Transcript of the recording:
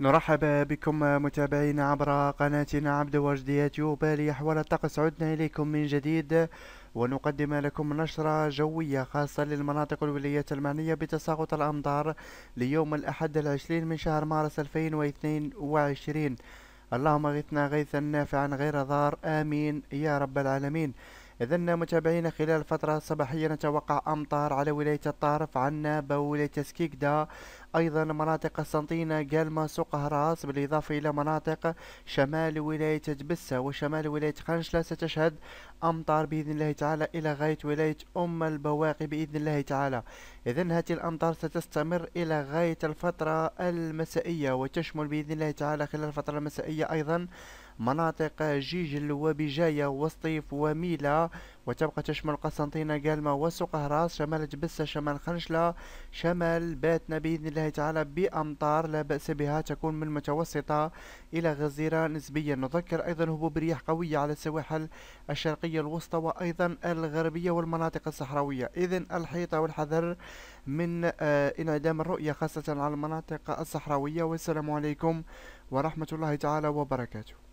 نرحب بكم متابعين عبر قناتنا عبد وجد يوتيوب لأحوال الطقس عدنا إليكم من جديد ونقدم لكم نشرة جوية خاصة للمناطق والولايات المعنية بتساقط الأمطار ليوم الأحد العشرين من شهر مارس 2022 اللهم اغثنا غيثا نافعا غير ضار آمين يا رب العالمين إذن متابعينا خلال الفترة الصباحية نتوقع أمطار على ولاية الطارف عنابة ولاية سكيكدا أيضا مناطق قسنطينة قلمة سوق هراس بالإضافة إلى مناطق شمال ولاية جبسة وشمال ولاية خنشلة ستشهد أمطار بإذن الله تعالى إلى غاية ولاية أم البواقي بإذن الله تعالى إذن هذه الأمطار ستستمر إلى غاية الفترة المسائية وتشمل بإذن الله تعالى خلال الفترة المسائية أيضا مناطق جيجل وبجاية وسطيف وميلا وتبقى تشمل قسنطينة قالمة وسوق هراس شمال جبسة شمال خنشلة شمال باتنا بإذن الله تعالى بأمطار لا بأس بها تكون من متوسطة إلى غزيرة نسبيا نذكر أيضا هبوب رياح قوية على السواحل الشرقية الوسطى وأيضا الغربية والمناطق الصحراوية إذن الحيطة والحذر من آه، انعدام الرؤية خاصة على المناطق الصحراوية والسلام عليكم ورحمة الله تعالى وبركاته